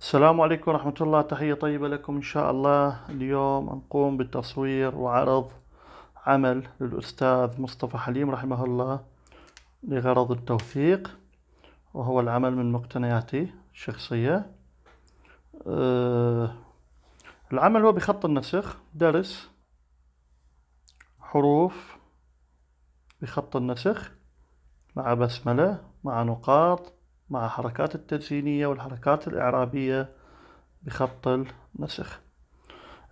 السلام عليكم ورحمة الله تحية طيبة لكم إن شاء الله اليوم نقوم بالتصوير وعرض عمل للأستاذ مصطفى حليم رحمه الله لغرض التوثيق وهو العمل من مقتنياتي الشخصية أه، العمل هو بخط النسخ درس حروف بخط النسخ مع بسملة مع نقاط مع حركات التزيينية والحركات الإعرابية بخط النسخ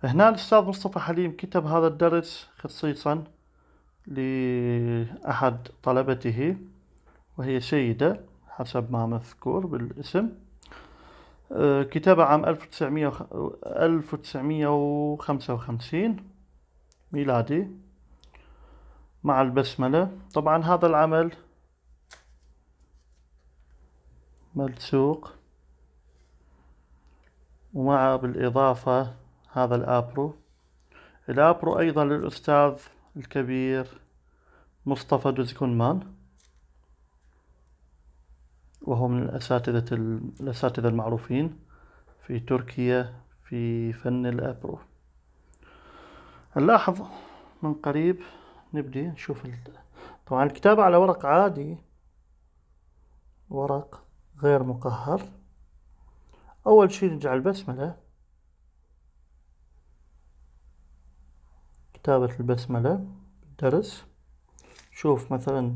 هنا الأستاذ مصطفى حليم كتب هذا الدرس خصيصا لأحد طلبته وهي سيدة حسب ما مذكور بالاسم كتب عام 1955 ميلادي مع البسملة طبعا هذا العمل ملصوق ومع بالإضافة هذا الأبرو الأبرو أيضا للأستاذ الكبير مصطفى دوزكونمان وهو من الأساتذة الأساتذة المعروفين في تركيا في فن الأبرو نلاحظ من قريب نبدي نشوف طبعا الكتابة على ورق عادي ورق غير مقهر أول شي نجعل بسملة كتابة البسملة بالدرس شوف مثلا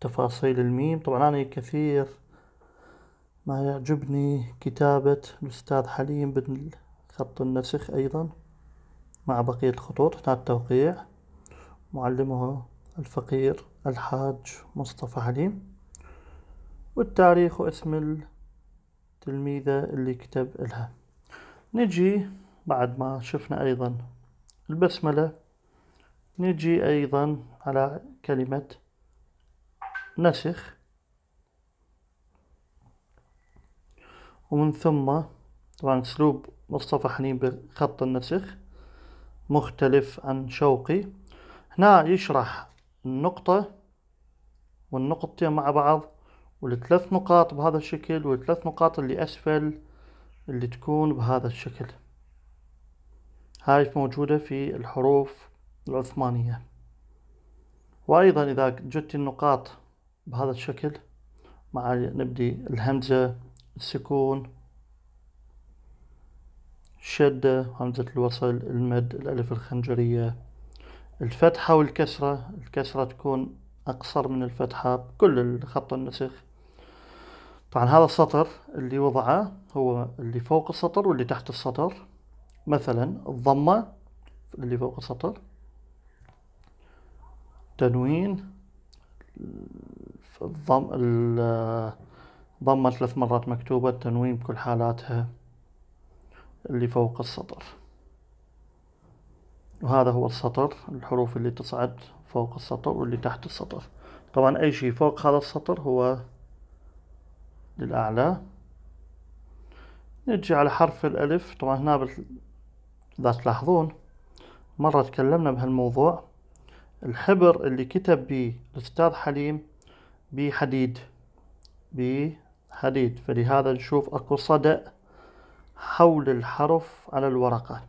تفاصيل الميم طبعا أنا كثير ما يعجبني كتابة الأستاذ حليم بالخط النسخ أيضا مع بقية الخطوط هنا التوقيع معلمه الفقير الحاج مصطفى حليم والتاريخ واسم التلميذة اللي كتب لها نجي بعد ما شفنا أيضا البسملة نجي أيضا على كلمة نسخ ومن ثم طبعا أسلوب مصطفى حنين بخط النسخ مختلف عن شوقي هنا يشرح النقطة والنقطتين مع بعض والثلاث نقاط بهذا الشكل والثلاث نقاط اللي أسفل اللي تكون بهذا الشكل هاي موجودة في الحروف العثمانية وأيضا إذا جت النقاط بهذا الشكل مع نبدي الهمزة السكون الشدة همزة الوصل المد الألف الخنجرية الفتحة والكسرة الكسرة تكون أقصر من الفتحة بكل الخط النسخ طبعا هذا السطر اللي وضعه هو اللي فوق السطر واللي تحت السطر مثلا الضمة اللي فوق السطر تنوين الضم الضمة ثلاث مرات مكتوبة التنوين بكل حالاتها اللي فوق السطر وهذا هو السطر الحروف اللي تصعد فوق السطر واللي تحت السطر طبعا أي شيء فوق هذا السطر هو للأعلى نجي على حرف الألف طبعا هنا بت... إذا تلاحظون مرة تكلمنا بهالموضوع الحبر اللي كتب به الأستاذ حليم بحديد بحديد فلهذا نشوف أكو صدأ حول الحرف على الورقة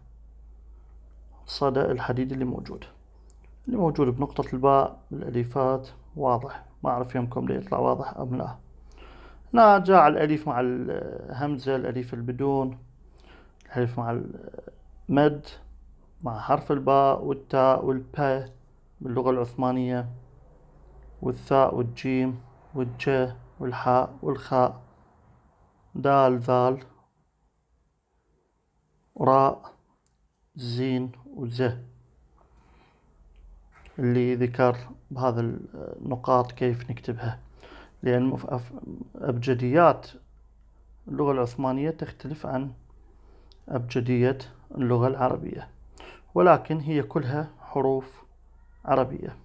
صدأ الحديد اللي موجود اللي موجود بنقطة الباء بالأليفات واضح ما أعرف يمكم ليطلع واضح أم لا جاء الأليف مع الهمزة الأليف البدون الأليف مع المد مع حرف الباء والتاء والباء باللغة العثمانية والثاء والجيم والج والحاء والخاء دال ذال راء زين وزه اللي ذكر بهذا النقاط كيف نكتبها لأن أبجديات اللغة العثمانية تختلف عن أبجدية اللغة العربية ولكن هي كلها حروف عربية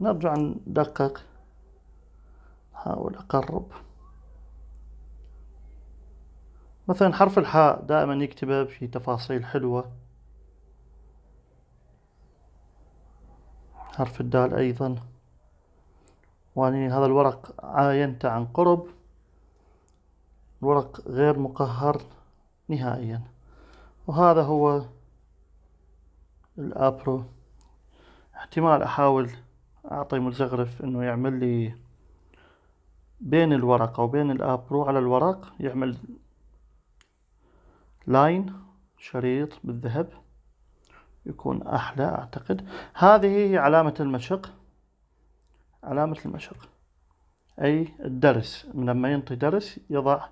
نرجع ندقق أحاول أقرب مثلا حرف الحاء دائما يكتبه في تفاصيل حلوة حرف الدال أيضا واني هذا الورق عاينته عن قرب الورق غير مقهر نهائيا وهذا هو الابرو احتمال احاول اعطي مزغرف انه يعمل لي بين او بين الابرو على الورق يعمل لاين شريط بالذهب يكون احلى اعتقد هذه هي علامة المشق علامة المشق أي الدرس من لما ينطي درس يضع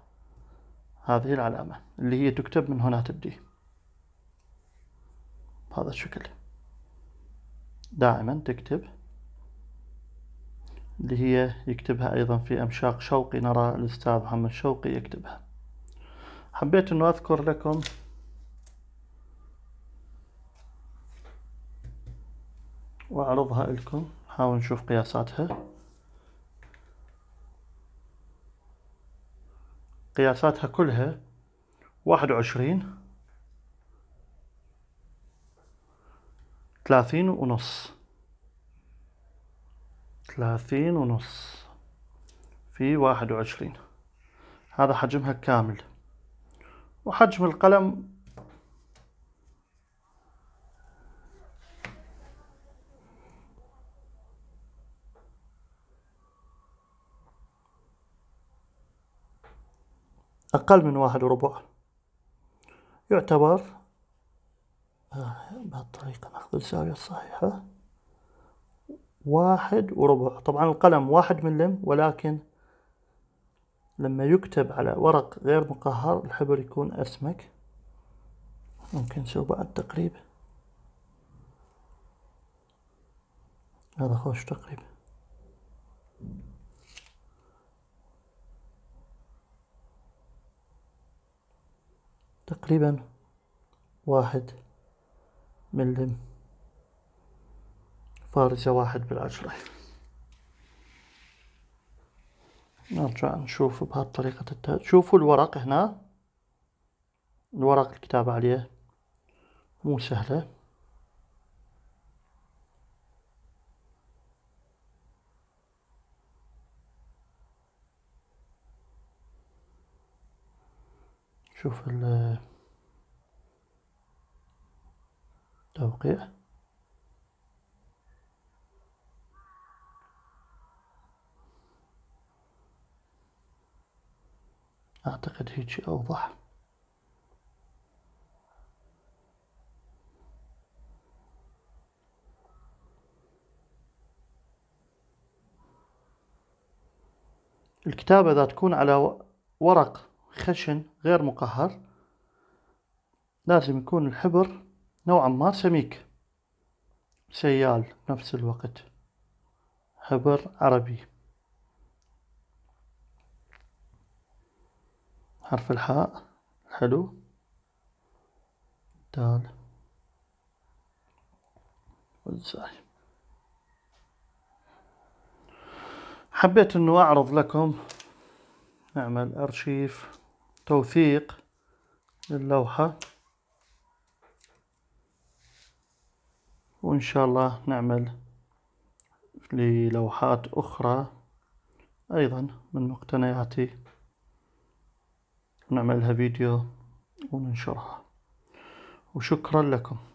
هذه العلامة اللي هي تكتب من هنا تبدي بهذا الشكل دائما تكتب اللي هي يكتبها أيضا في أمشاق شوقي نرى الأستاذ محمد شوقي يكتبها حبيت أن أذكر لكم وأعرضها لكم نحاول نشوف قياساتها قياساتها كلها واحد وعشرين ثلاثين ونص ثلاثين ونص في واحد وعشرين هذا حجمها كامل وحجم القلم أقل من واحد وربع يعتبر آه، بهالطريقة ناخذ الزاوية الصحيحة واحد وربع طبعا القلم واحد ملم ولكن لما يكتب على ورق غير مقهر الحبر يكون أسمك ممكن نسوي بعد تقريب هذا خوش تقريب تقريبا واحد ملم فارزة واحد بالعشرة نرجع نشوف بهالطريقة التهد. شوفوا الورق هنا الورق الكتابة عليه مو سهله شوف التوقيع أعتقد هيجي أوضح الكتابة إذا تكون على ورق خشن غير مقهر لازم يكون الحبر نوعا ما سميك سيال نفس الوقت حبر عربي حرف الحاء حلو دال والزاي حبيت انه اعرض لكم نعمل ارشيف توثيق اللوحة وإن شاء الله نعمل للوحات أخرى أيضا من مقتنياتي ونعملها فيديو وننشرها وشكرا لكم